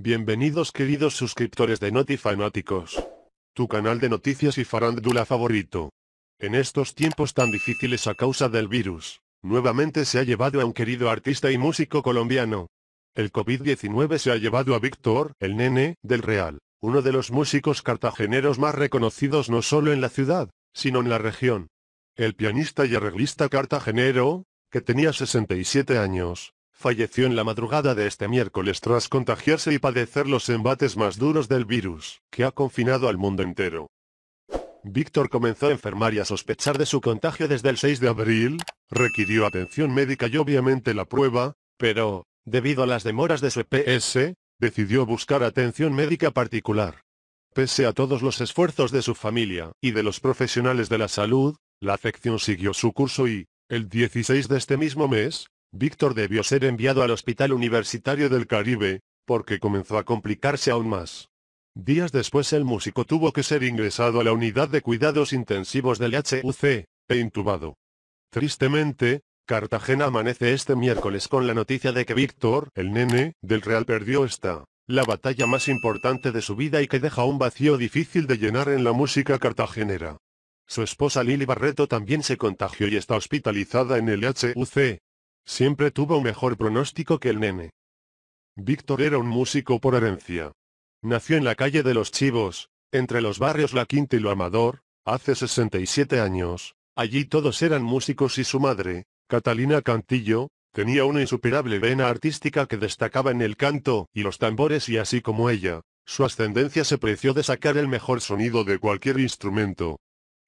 Bienvenidos queridos suscriptores de NotiFanáticos, Tu canal de noticias y farándula favorito. En estos tiempos tan difíciles a causa del virus, nuevamente se ha llevado a un querido artista y músico colombiano. El COVID-19 se ha llevado a Víctor, el nene, del Real, uno de los músicos cartageneros más reconocidos no solo en la ciudad, sino en la región. El pianista y arreglista cartagenero, que tenía 67 años, falleció en la madrugada de este miércoles tras contagiarse y padecer los embates más duros del virus, que ha confinado al mundo entero. Víctor comenzó a enfermar y a sospechar de su contagio desde el 6 de abril, requirió atención médica y obviamente la prueba, pero, debido a las demoras de su EPS, decidió buscar atención médica particular. Pese a todos los esfuerzos de su familia y de los profesionales de la salud, la afección siguió su curso y, el 16 de este mismo mes, Víctor debió ser enviado al Hospital Universitario del Caribe, porque comenzó a complicarse aún más. Días después el músico tuvo que ser ingresado a la unidad de cuidados intensivos del HUC, e intubado. Tristemente, Cartagena amanece este miércoles con la noticia de que Víctor, el nene, del Real perdió esta, la batalla más importante de su vida y que deja un vacío difícil de llenar en la música cartagenera. Su esposa Lili Barreto también se contagió y está hospitalizada en el HUC, Siempre tuvo un mejor pronóstico que el nene. Víctor era un músico por herencia. Nació en la calle de los Chivos, entre los barrios La Quinta y Lo Amador, hace 67 años. Allí todos eran músicos y su madre, Catalina Cantillo, tenía una insuperable vena artística que destacaba en el canto y los tambores y así como ella, su ascendencia se preció de sacar el mejor sonido de cualquier instrumento.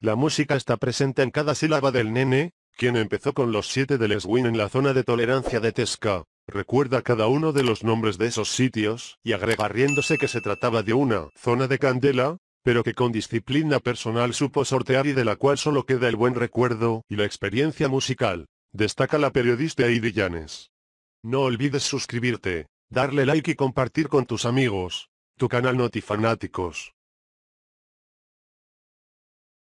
La música está presente en cada sílaba del nene, quien empezó con los siete Les Win en la zona de tolerancia de Tesca. Recuerda cada uno de los nombres de esos sitios, y agrega riéndose que se trataba de una zona de candela, pero que con disciplina personal supo sortear y de la cual solo queda el buen recuerdo y la experiencia musical. Destaca la periodista Heidi Llanes. No olvides suscribirte, darle like y compartir con tus amigos. Tu canal Notifanáticos.